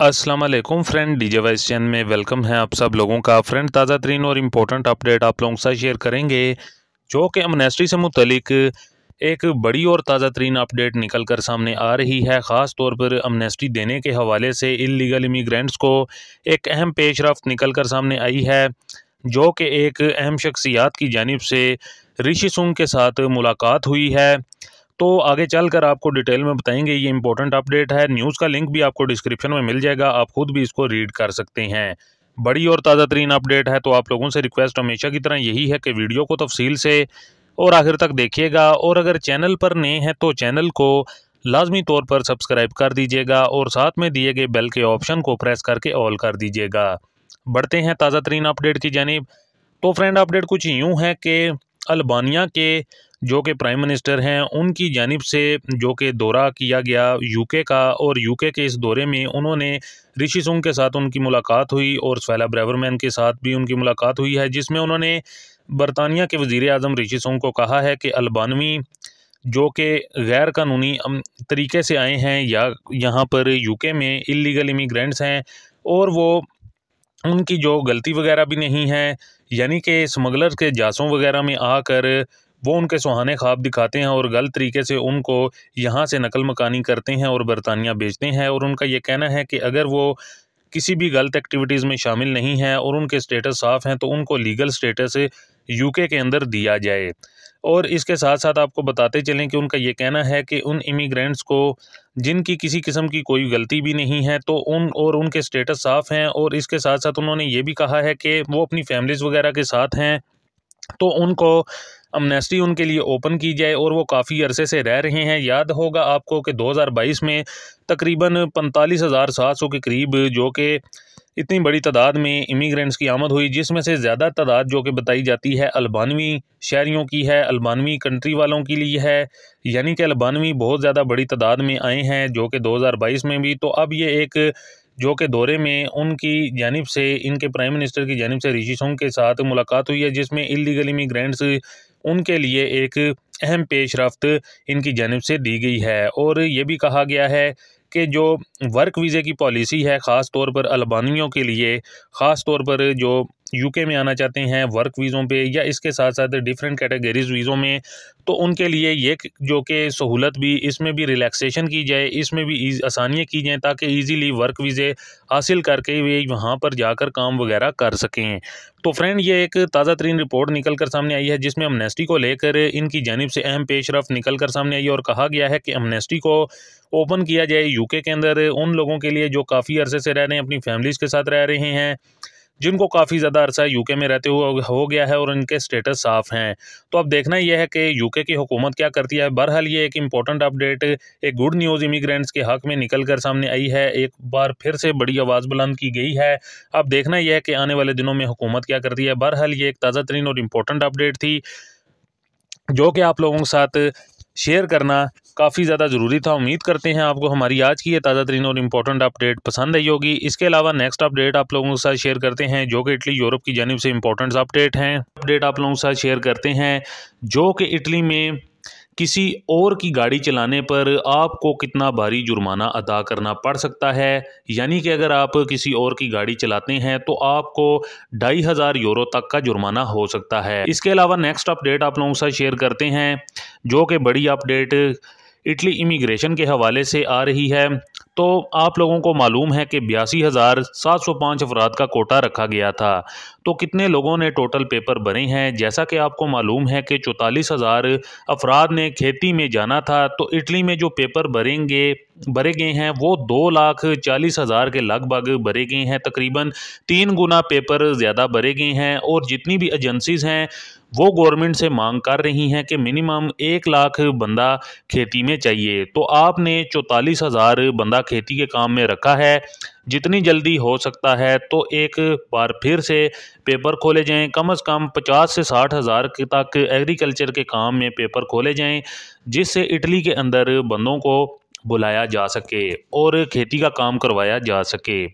अस्सलाम वालेकुम फ्रेंड जे वाइस चैन में वेलकम है आप सब लोगों का फ्रेंड ताज़ा तरीन और इम्पोर्टेंट अपडेट आप लोगों के साथ शेयर करेंगे जो कि अमनेस्ट्री से मुतलिक एक बड़ी और ताज़ा तरीन अपडेट निकल कर सामने आ रही है ख़ास तौर पर अमनेस्टी देने के हवाले से इलीगल इमीग्रेंट्स को एक अहम पेश रफ्त निकल कर सामने आई है जो कि एक अहम शख्सियात की जानब से ऋषि सुंग के साथ मुलाकात हुई है तो आगे चलकर आपको डिटेल में बताएंगे ये इंपॉर्टेंट अपडेट है न्यूज़ का लिंक भी आपको डिस्क्रिप्शन में मिल जाएगा आप खुद भी इसको रीड कर सकते हैं बड़ी और ताज़ा तरीन अपडेट है तो आप लोगों से रिक्वेस्ट हमेशा की तरह यही है कि वीडियो को तफसील से और आखिर तक देखिएगा और अगर चैनल पर नए हैं तो चैनल को लाजमी तौर पर सब्सक्राइब कर दीजिएगा और साथ में दिए गए बेल के ऑप्शन को प्रेस करके ऑल कर दीजिएगा बढ़ते हैं ताज़ा तरीन अपडेट की जानब तो फ्रेंड अपडेट कुछ यूँ है कि अल्बानिया के जो कि प्राइम मिनिस्टर हैं उनकी जानब से जो कि दौरा किया गया यूके का और यूके के इस दौरे में उन्होंने ऋषि सुंग के साथ उनकी मुलाकात हुई और सैला ब्रेवरमैन के साथ भी उनकी मुलाकात हुई है जिसमें उन्होंने बरतानिया के वज़ी अजम ऋषि सुंग को कहा है कि अलबानवी जो कि गैर कानूनी तरीके से आए हैं या यहाँ पर यूके में इलीगल इमीग्रेंट्स हैं और वो उनकी जो गलती वगैरह भी नहीं है यानी कि स्मगलर के जासों वगैरह में आकर वो उनके सुहाने ख्वाब दिखाते हैं और गलत तरीके से उनको यहाँ से नकल मकानी करते हैं और बरतानिया बेचते हैं और उनका ये कहना है कि अगर वो किसी भी गलत एक्टिविटीज़ में शामिल नहीं हैं और उनके स्टेटस साफ़ हैं तो उनको लीगल स्टेटस यूके के अंदर दिया जाए और इसके साथ साथ आपको बताते चलें कि उनका ये कहना है कि उन इमिग्रेंट्स को जिनकी किसी किस्म की कोई गलती भी नहीं है तो उन और उनके स्टेटस साफ़ हैं और इसके साथ साथ उन्होंने ये भी कहा है कि वो अपनी फैमिलीज़ वगैरह के साथ हैं तो उनको अमनेस्टी उनके लिए ओपन की जाए और वो काफ़ी अरसे से रह रहे हैं याद होगा आपको कि 2022 में तकरीबन पैंतालीस हज़ार सात सौ के करीब जो कि इतनी बड़ी तादाद में इमिग्रेंट्स की आमद हुई जिसमें से ज़्यादा तादाद जो कि बताई जाती है अल्बानवी शहरीों की है अल्बानवी कंट्री वालों के लिए है यानी कि अल्बानवी बहुत ज़्यादा बड़ी तादाद में आए हैं जो कि 2022 में भी तो अब ये एक जो कि दौरे में उनकी जानब से इनके प्राइम मिनिस्टर की जानब से ऋषि सोंग के साथ मुलाकात हुई है जिसमें इलीगल इमीग्रेंट्स उनके लिए एक अहम पेश रफ्त इनकी जानब से दी गई है और ये भी कहा गया है कि जो वर्क वीज़े की पॉलिसी है ख़ास तौर पर अलबानियों के लिए ख़ास तौर पर जो यूके में आना चाहते हैं वर्क वीज़ों पे या इसके साथ साथ डिफरेंट कैटेगरीज वीज़ों में तो उनके लिए ये जो कि सहूलत भी इसमें भी रिलैक्सेशन की जाए इसमें भी आसानियाँ की जाएँ ताकि ईजीली वर्क वीज़े हासिल करके वे वहाँ पर जाकर काम वगैरह कर सकें तो फ्रेंड ये एक ताज़ा तरीन रिपोर्ट निकल कर सामने आई है जिसमें अमनेस्टी को लेकर इनकी जानब से अहम रफ्त निकल कर सामने आई और कहा गया है कि अमनेस्टी को ओपन किया जाए यूके के अंदर उन लोगों के लिए जो काफ़ी अरसे से रह रहे हैं अपनी फैमिलीज़ के साथ रह रहे हैं जिनको काफ़ी ज़्यादा अरसा यूके में रहते हुए हो गया है और इनके स्टेटस साफ़ हैं तो अब देखना यह है कि यूके की हुकूमत क्या करती है बहरहाल ये एक इंपॉर्टेंट अपडेट एक गुड न्यूज़ इमिग्रेंट्स के हक़ में निकल कर सामने आई है एक बार फिर से बड़ी आवाज़ बुलंद की गई है अब देखना यह है कि आने वाले दिनों में हुकूमत क्या करती है बहरहाल ये एक ताज़ा तरीन और इम्पोर्टेंट अपडेट थी जो कि आप लोगों के साथ शेयर करना काफ़ी ज़्यादा ज़रूरी था उम्मीद करते हैं आपको हमारी आज की ये ताज़ा तरीन और इम्पॉर्टेंट अपडेट पसंद आई होगी इसके अलावा नेक्स्ट अपडेट आप लोगों के साथ शेयर करते हैं जो कि इटली यूरोप की जानब से इम्पोर्टेंट अपडेट हैं अपडेट आप लोगों के साथ शेयर करते हैं जो कि इटली में किसी और की गाड़ी चलाने पर आपको कितना भारी जुर्माना अदा करना पड़ सकता है यानी कि अगर आप किसी और की गाड़ी चलाते हैं तो आपको ढाई हज़ार यूरो तक का जुर्माना हो सकता है इसके अलावा नेक्स्ट अपडेट आप लोगों के साथ शेयर करते हैं जो कि बड़ी अपडेट इटली इमिग्रेशन के हवाले से आ रही है तो आप लोगों को मालूम है कि बयासी हज़ार सात सौ पाँच अफराद का कोटा रखा गया था तो कितने लोगों ने टोटल पेपर भरे हैं जैसा कि आपको मालूम है कि चौंतालीस हज़ार अफराद ने खेती में जाना था तो इटली में जो पेपर भरेंगे भरे गए हैं वो दो लाख चालीस हज़ार के लगभग भरे गए हैं तकरीबन तीन गुना पेपर ज़्यादा भरे गए हैं और जितनी भी एजेंसीज़ हैं वो गवर्नमेंट से मांग कर रही हैं कि मिनिमम एक लाख बंदा खेती में चाहिए तो आपने चौंतालीस हज़ार बंदा खेती के काम में रखा है जितनी जल्दी हो सकता है तो एक बार फिर से पेपर खोले जाएं कम से कम 50 से साठ हज़ार तक एग्रीकल्चर के काम में पेपर खोले जाएं जिससे इटली के अंदर बंदों को बुलाया जा सके और खेती का काम करवाया जा सके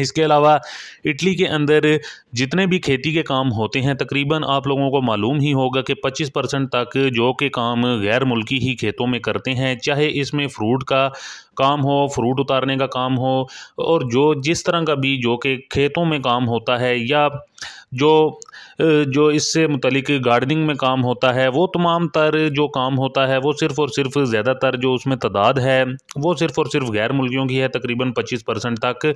इसके अलावा इटली के अंदर जितने भी खेती के काम होते हैं तकरीबन आप लोगों को मालूम ही होगा कि 25 परसेंट तक जो के काम गैर मुल्की ही खेतों में करते हैं चाहे इसमें फ्रूट का काम हो फ्रूट उतारने का काम हो और जो जिस तरह का भी जो कि खेतों में काम होता है या जो जो इससे मुतलिक गार्डनिंग में काम होता है वो तमाम तर जो काम होता है वो सिर्फ़ और सिर्फ ज़्यादातर जो उसमें तादाद है वो सिर्फ़ और सिर्फ गैर मुल्कियों की है तकरीबन 25 परसेंट तक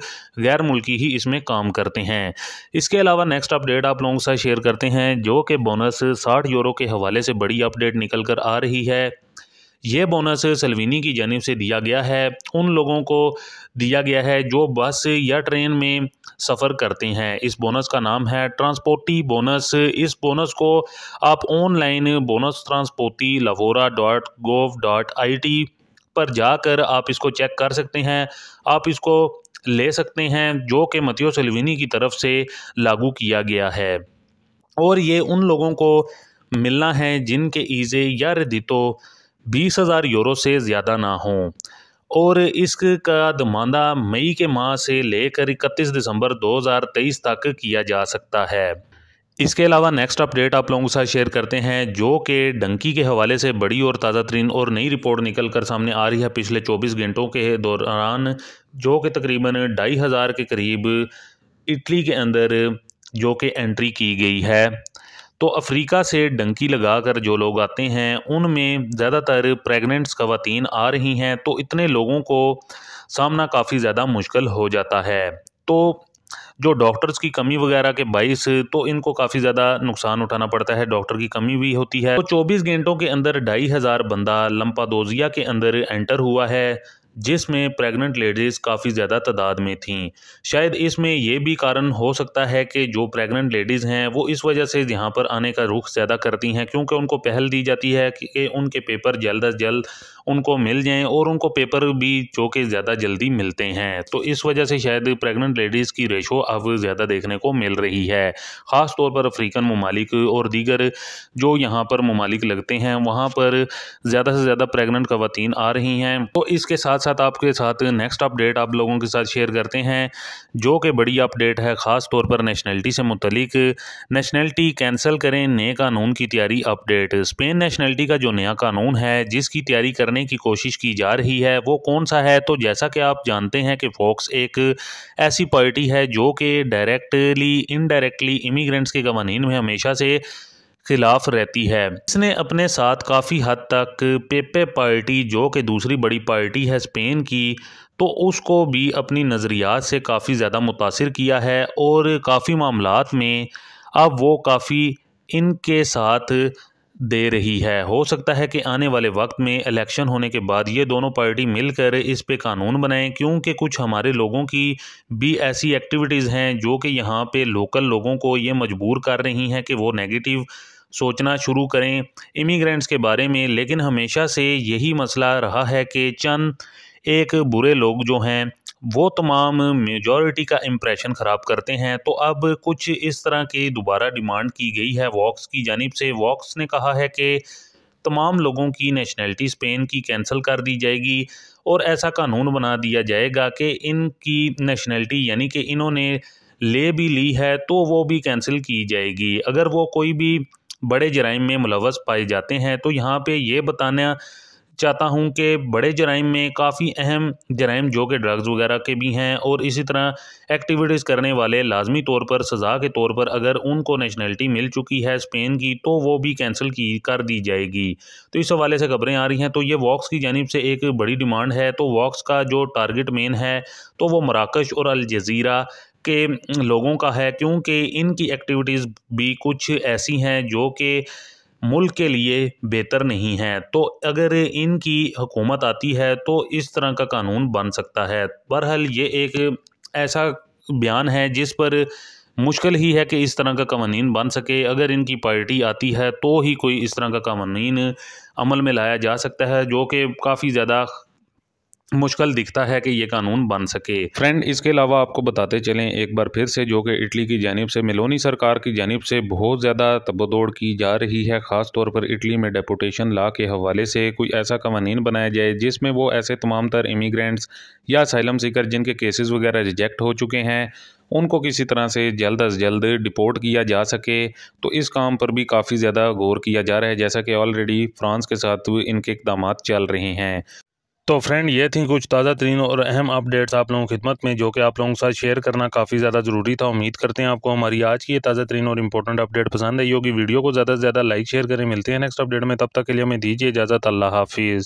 गैर मुल्की ही इसमें काम करते हैं इसके अलावा नेक्स्ट अपडेट आप लोगों के साथ शेयर करते हैं जो कि बोनस साठ यूरो के हवाले से बड़ी अपडेट निकल कर आ रही है ये बोनस सलवीनी की जानब से दिया गया है उन लोगों को दिया गया है जो बस या ट्रेन में सफ़र करते हैं इस बोनस का नाम है ट्रांसपोर्टी बोनस इस बोनस को आप ऑनलाइन बोनस ट्रांसपोर्टी लवोरा dot gov dot I T पर जाकर आप इसको चेक कर सकते हैं आप इसको ले सकते हैं जो कि मतियो सलवीनी की तरफ से लागू किया गया है और ये उन लोगों को मिलना है जिनके ईज़े या रदितो बीस हज़ार यूरो से ज़्यादा ना हों और इसका दमांदा मई के माह से लेकर इकतीस दिसंबर 2023 तक किया जा सकता है इसके अलावा नेक्स्ट अपडेट आप लोगों के साथ शेयर करते हैं जो कि डंकी के हवाले से बड़ी और ताज़ा तरीन और नई रिपोर्ट निकल कर सामने आ रही है पिछले 24 घंटों के दौरान जो कि तकरीबन ढाई हज़ार के करीब इटली के अंदर जो कि एंट्री की गई है तो अफ्रीका से डंकी लगा कर जो लोग आते हैं उनमें ज़्यादातर प्रेगनेंट्स खवतिन आ रही हैं तो इतने लोगों को सामना काफ़ी ज़्यादा मुश्किल हो जाता है तो जो डॉक्टर्स की कमी वगैरह के बाईस तो इनको काफ़ी ज़्यादा नुकसान उठाना पड़ता है डॉक्टर की कमी भी होती है तो 24 घंटों के अंदर ढाई हज़ार बंदा लम्पादोजिया के अंदर एंटर हुआ है जिसमें प्रेग्नेंट लेडीज़ काफ़ी ज़्यादा तादाद में थीं शायद इसमें यह भी कारण हो सकता है कि जो प्रेग्नेंट लेडीज़ हैं वो इस वजह से यहाँ पर आने का रुख ज़्यादा करती हैं क्योंकि उनको पहल दी जाती है कि उनके पेपर जल्द अज जल्द उनको मिल जाएँ और उनको पेपर भी जो कि ज़्यादा जल्दी मिलते हैं तो इस वजह से शायद प्रेगनेंट लेडीज़ की रेशो अब ज़्यादा देखने को मिल रही है ख़ास तौर पर अफ्रीकन ममालिक और दीगर जो यहाँ पर ममालिक लगते हैं वहाँ पर ज़्यादा से ज़्यादा प्रेगनेंट खातन आ रही हैं तो इसके साथ साथ आपके साथ नेक्स्ट अपडेट आप लोगों के साथ शेयर करते हैं जो कि बड़ी अपडेट है ख़ास तौर पर नेशनलिटी से मुतलिक नेशनलिटी कैंसिल करें नए कानून की तैयारी अपडेट स्पेन नेशनलिटी का जो नया कानून है जिसकी तैयारी करने की कोशिश की जा रही है वो कौन सा है तो जैसा कि आप जानते हैं कि फॉक्स एक ऐसी पार्टी है जो कि डायरेक्टली इनडायरेक्टली इमिग्रेंट्स के कवानीन में हमेशा से खिलाफ रहती है इसने अपने साथ काफ़ी हद तक पेपे पार्टी जो कि दूसरी बड़ी पार्टी है स्पेन की तो उसको भी अपनी नज़रियात से काफ़ी ज़्यादा मुतासर किया है और काफ़ी मामला में अब वो काफ़ी इनके साथ दे रही है हो सकता है कि आने वाले वक्त में इलेक्शन होने के बाद ये दोनों पार्टी मिलकर इस पे कानून बनाएं क्योंकि कुछ हमारे लोगों की भी ऐसी एक्टिविटीज़ हैं जो कि यहाँ पे लोकल लोगों को ये मजबूर कर रही हैं कि वो नेगेटिव सोचना शुरू करें इमिग्रेंट्स के बारे में लेकिन हमेशा से यही मसला रहा है कि चंद एक बुरे लोग जो हैं वो तमाम मेजॉरिटी का इम्प्रेशन ख़राब करते हैं तो अब कुछ इस तरह की दोबारा डिमांड की गई है वॉक्स की जानब से वॉक्स ने कहा है कि तमाम लोगों की नेशनैलिटी स्पेन की कैंसिल कर दी जाएगी और ऐसा कानून बना दिया जाएगा कि इनकी नेशनैलिटी यानी कि इन्होंने ले भी ली है तो वो भी कैंसिल की जाएगी अगर वो कोई भी बड़े जराइम में मुलवस पाए जाते हैं तो यहाँ पे ये बताना चाहता हूँ कि बड़े जराइम में काफ़ी अहम जराइम जो कि ड्रग्स वगैरह के भी हैं और इसी तरह एक्टिविटीज़ करने वाले लाजमी तौर पर सज़ा के तौर पर अगर उनको नेशनलिटी मिल चुकी है स्पेन की तो वो भी कैंसिल की कर दी जाएगी तो इस हवाले से खबरें आ रही हैं तो ये वॉक्स की जानब से एक बड़ी डिमांड है तो वॉक्स का जो टारगेट मेन है तो वो मराकश और अलज़ीरा के लोगों का है क्योंकि इनकी एक्टिविटीज़ भी कुछ ऐसी हैं जो कि मुल्क के लिए बेहतर नहीं है तो अगर इनकी हुकूमत आती है तो इस तरह का कानून बन सकता है बहरहाल ये एक ऐसा बयान है जिस पर मुश्किल ही है कि इस तरह का कवानीन बन सके अगर इनकी पार्टी आती है तो ही कोई इस तरह का कवानीन अमल में लाया जा सकता है जो कि काफ़ी ज़्यादा मुश्किल दिखता है कि ये कानून बन सके फ्रेंड इसके अलावा आपको बताते चलें एक बार फिर से जो कि इटली की जानब से मिलोनी सरकार की जानब से बहुत ज़्यादा तबदोड़ की जा रही है ख़ास तौर पर इटली में डेपोटेशन ला के हवाले से कोई ऐसा कवानीन बनाया जाए जिसमें वो ऐसे तमाम तर इमीग्रेंट्स या साइलम सीकर जिनके केसेस वगैरह रिजेक्ट हो चुके हैं उनको किसी तरह से जल्द अज जल्द डिपोर्ट किया जा सके तो इस काम पर भी काफ़ी ज़्यादा गौर किया जा रहा है जैसा कि ऑलरेडी फ्रांस के साथ इनके इकदाम चल रहे हैं तो फ्रेंड ये थी कुछ ताज़ा तरीन और अहम अपडेट्स आप लोगों की खिदमत में जो कि आप लोगों के साथ शेयर करना काफ़ी ज़्यादा ज़रूरी था उम्मीद करते हैं आपको हमारी आज की ये ताज़ा तरीन और इंपॉर्टेंट अपडेट पसंद आई होगी वीडियो को ज़्यादा से ज़्यादा लाइक शेयर करें मिलते हैं नेक्स्ट अपडेट में तब तक के लिए हमें दीजिए इजाज़त अल्लाह हाफिज़